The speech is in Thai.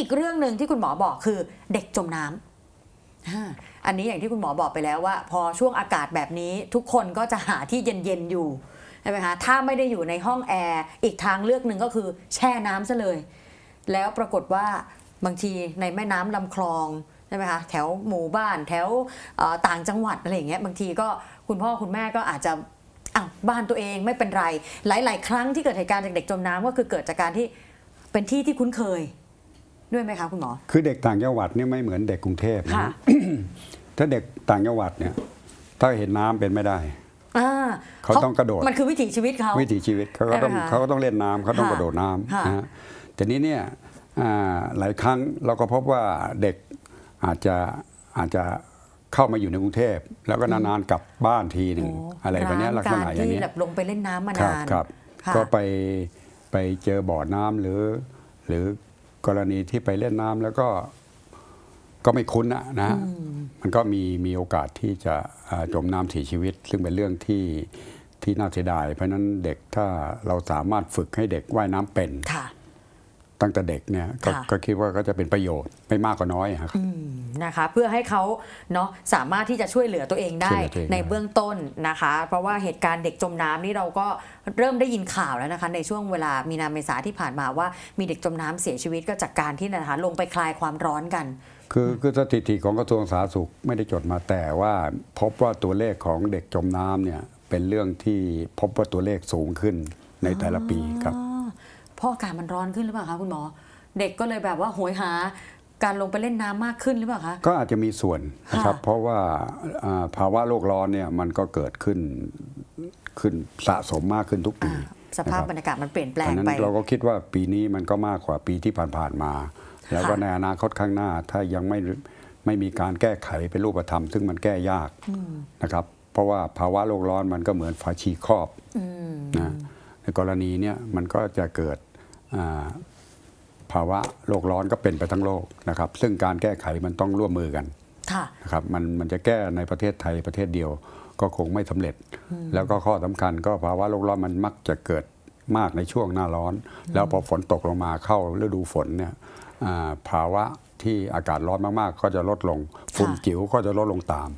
อีกเรื่องหนึ่งที่คุณหมอบอกคือเด็กจมน้ำอันนี้อย่างที่คุณหมอบอกไปแล้วว่า พอช่วงอากาศแบบนี้ทุกคนก็จะหาที่เย็น ๆ อยู่ใช่ไหมคะถ้าไม่ได้อยู่ในห้องแอร์ อีกทางเลือกหนึ่งก็คือแช่น้ำซะเลยแล้วปรากฏว่าบางทีในแม่น้ำลำคลองใช่ไหมคะแถวหมู่บ้านแถวต่างจังหวัดอะไรอย่างเงี้ยบางทีก็ คุณพ่อคุณแม่ก็อาจจะอบ้านตัวเองไม่เป็นไร หลาย ๆ ครั้งที่เกิดเหตุการณ์จากเด็กจมน้ำ ก็คือเกิดจากการที่เป็นที่ที่คุ้นเคยด้วยไหมคะคุณหมอคือเด็กต่างจังหวัดเนี่ยไม่เหมือนเด็กกรุงเทพนะถ้าเด็กต่างจังหวัดเนี่ยถ้าเห็นน้ำเป็นไม่ได้เขาต้องกระโดดมันคือวิถีชีวิตเขาวิถีชีวิตเขาก็ต้องเขาก็ต้องเล่นน้ำเขาต้องกระโดดน้ำนะฮะแต่นี้เนี่ยหลายครั้งเราก็พบว่าเด็กอาจจะอาจจะเข้ามาอยู่ในกรุงเทพแล้วก็นานๆกลับบ้านทีหนึ่งอะไรแบบนี้ลักษณะอย่างนี้แบบลงไปเล่นน้ำมานานก็ไปไปเจอบ่อน้ำหรือหรือกรณีที่ไปเล่นน้ำแล้วก็ก็ไม่คุ้นนะนะมันก็มีมีโอกาสที่จะจมน้ำเสียชีวิต ซึ่งเป็นเรื่องที่ที่น่าเสียดาย เพราะนั้นเด็กถ้าเราสามารถฝึกให้เด็กว่ายน้ำเป็นตั้งแต่เด็กเนี่ยกก็คิดว่าก็จะเป็นประโยชน์ ไม่มากก็น้อยครับนะคะ เพื่อให้เขาเนาะสามารถที่จะช่วยเหลือตัวเองได้ในเบื้องต้นนะคะ เพราะว่าเหตุการณ์เด็กจมน้ำนี่เราก็เริ่มได้ยินข่าวแล้วนะคะในช่วงเวลามีนาเมษาที่ผ่านมาว่ามีเด็กจมน้ำเสียชีวิตก็จากการที่นะคะลงไปคลายความร้อนกัน คือคือสถิติของกระทรวงสาธารณสุขไม่ได้จดมาแต่ว่า พบว่าตัวเลขของเด็กจมน้ำเนี่ยเป็นเรื่องที่พบว่าตัวเลขสูงขึ้นในแต่ละปีครับเพราะอากาศมันร้อนขึ้นหรือเปล่าคะคุณหมอเด็กก็เลยแบบว่าโหยหาการลงไปเล่นน้ำมากขึ้นหรือเปล่าคะก็อาจจะมีส่วนนะครับเพราะว่าภาวะโลกร้อนเนี่ยมันก็เกิดขึ้นขึ้นสะสมมากขึ้นทุกปีสภาพบรรยากาศมันเปลี่ยนแปลงไปเราก็คิดว่าปีนี้มันก็มากกว่าปีที่ผ่านๆมา แล้วก็ในอนาคตข้างหน้าถ้ายังไม่ไม่มีการแก้ไขเป็นรูปธรรมซึ่งมันแก้ยากนะครับเพราะว่าภาวะโลกร้อนมันก็เหมือนฝาชีครอบนะในกรณีเนี้ยมันก็จะเกิดภาวะโลกร้อนก็เป็นไปทั้งโลกนะครับซึ่งการแก้ไขมันต้องร่วมมือกันนะครับมัน มันจะแก้ในประเทศไทยประเทศเดียวก็คงไม่สำเร็จ แล้วก็ข้อสำคัญก็ภาวะโลกร้อนมันมักจะเกิดมากในช่วงหน้าร้อน แล้วพอฝนตกลงมาเข้าฤดูฝนเนี่ยภาวะที่อากาศร้อนมากๆ ก็จะลดลง ฝุ่นจิ๋วก็จะลดลงตาม